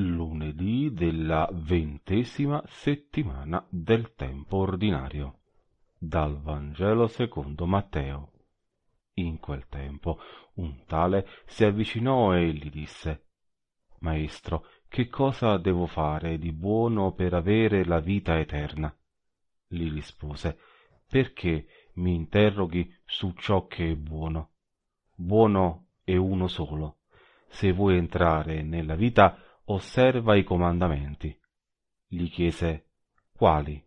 lunedì della ventesima settimana del tempo ordinario, dal Vangelo secondo Matteo. In quel tempo un tale si avvicinò e gli disse Maestro, che cosa devo fare di buono per avere la vita eterna? Gli rispose Perché mi interroghi su ciò che è buono? Buono è uno solo. Se vuoi entrare nella vita, osserva i comandamenti. Gli chiese, quali?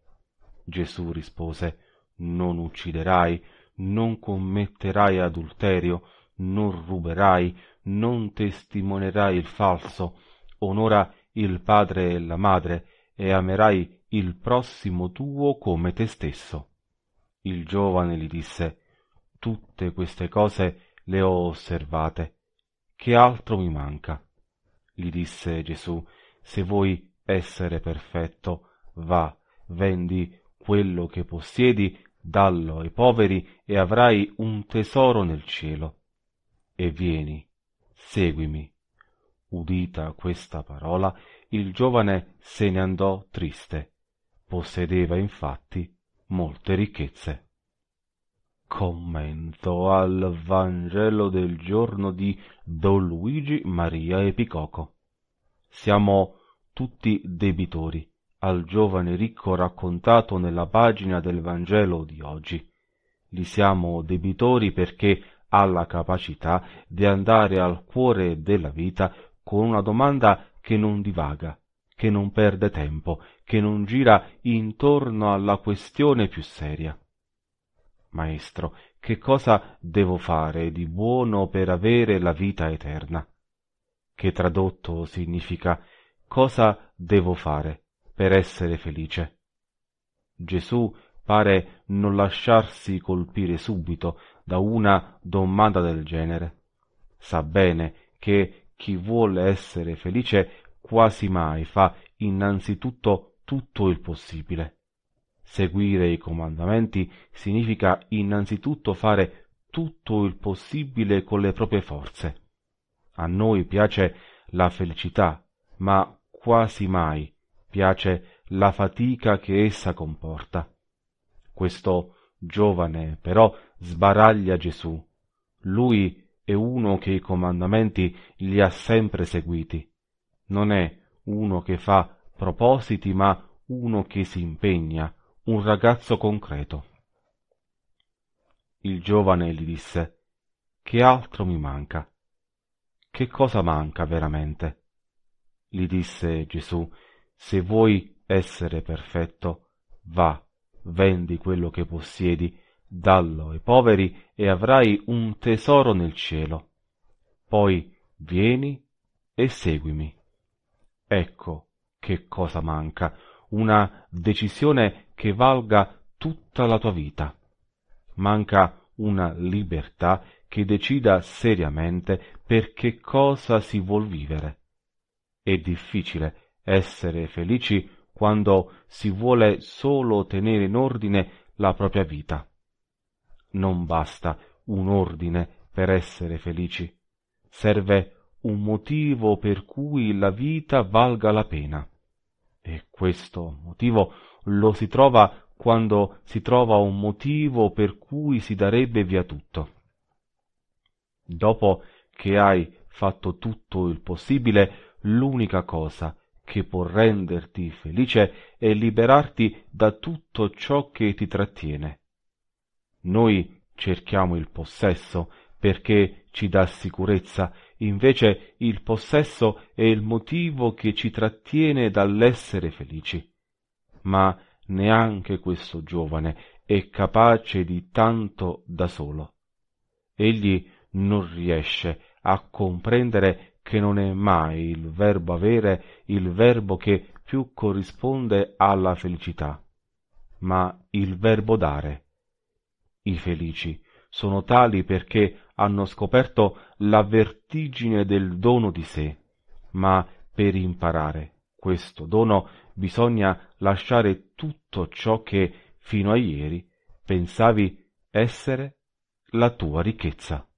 Gesù rispose, non ucciderai, non commetterai adulterio, non ruberai, non testimonerai il falso, onora il padre e la madre, e amerai il prossimo tuo come te stesso. Il giovane gli disse, tutte queste cose le ho osservate, che altro mi manca? gli disse Gesù, se vuoi essere perfetto, va, vendi quello che possiedi, dallo ai poveri e avrai un tesoro nel cielo. E vieni, seguimi. Udita questa parola, il giovane se ne andò triste. Possedeva infatti molte ricchezze. Commento al Vangelo del giorno di Don Luigi Maria Epicoco. Siamo tutti debitori al giovane ricco raccontato nella pagina del Vangelo di oggi. Gli siamo debitori perché ha la capacità di andare al cuore della vita con una domanda che non divaga, che non perde tempo, che non gira intorno alla questione più seria. Maestro, che cosa devo fare di buono per avere la vita eterna? Che tradotto significa cosa devo fare per essere felice? Gesù pare non lasciarsi colpire subito da una domanda del genere. Sa bene che chi vuole essere felice quasi mai fa innanzitutto tutto il possibile. Seguire i comandamenti significa innanzitutto fare tutto il possibile con le proprie forze. A noi piace la felicità, ma quasi mai piace la fatica che essa comporta. Questo giovane però sbaraglia Gesù. Lui è uno che i comandamenti li ha sempre seguiti. Non è uno che fa propositi, ma uno che si impegna un ragazzo concreto. Il giovane gli disse Che altro mi manca? Che cosa manca veramente? Gli disse Gesù Se vuoi essere perfetto, va, vendi quello che possiedi, dallo ai poveri e avrai un tesoro nel cielo. Poi vieni e seguimi. Ecco che cosa manca, una decisione che valga tutta la tua vita. Manca una libertà che decida seriamente per che cosa si vuol vivere. È difficile essere felici quando si vuole solo tenere in ordine la propria vita. Non basta un ordine per essere felici, serve un motivo per cui la vita valga la pena. E questo motivo lo si trova quando si trova un motivo per cui si darebbe via tutto. Dopo che hai fatto tutto il possibile, l'unica cosa che può renderti felice è liberarti da tutto ciò che ti trattiene. Noi cerchiamo il possesso perché ci dà sicurezza, invece il possesso è il motivo che ci trattiene dall'essere felici ma neanche questo giovane è capace di tanto da solo. Egli non riesce a comprendere che non è mai il verbo avere il verbo che più corrisponde alla felicità, ma il verbo dare. I felici sono tali perché hanno scoperto la vertigine del dono di sé, ma per imparare questo dono bisogna lasciare tutto ciò che fino a ieri pensavi essere la tua ricchezza.